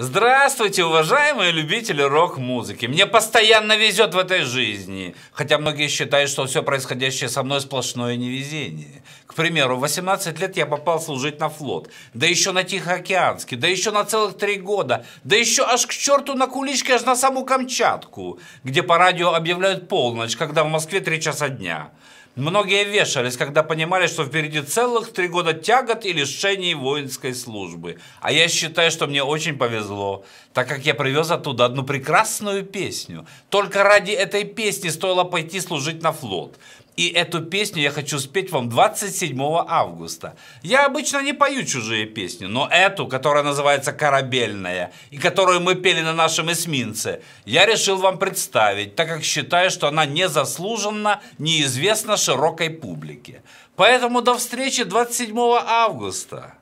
Здравствуйте, уважаемые любители рок-музыки. Мне постоянно везет в этой жизни. Хотя многие считают, что все происходящее со мной сплошное невезение. К примеру, в 18 лет я попал служить на флот. Да еще на Тихоокеанский. Да еще на целых три года. Да еще аж к черту на куличке, аж на саму Камчатку. Где по радио объявляют полночь, когда в Москве три часа дня. Многие вешались, когда понимали, что впереди целых три года тягот и лишений воинской службы. А я считаю, что мне очень повезло, так как я привез оттуда одну прекрасную песню. Только ради этой песни стоило пойти служить на флот. И эту песню я хочу спеть вам 27 августа. Я обычно не пою чужие песни, но эту, которая называется «Корабельная», и которую мы пели на нашем эсминце, я решил вам представить, так как считаю, что она незаслуженно неизвестна широкой публике. Поэтому до встречи 27 августа.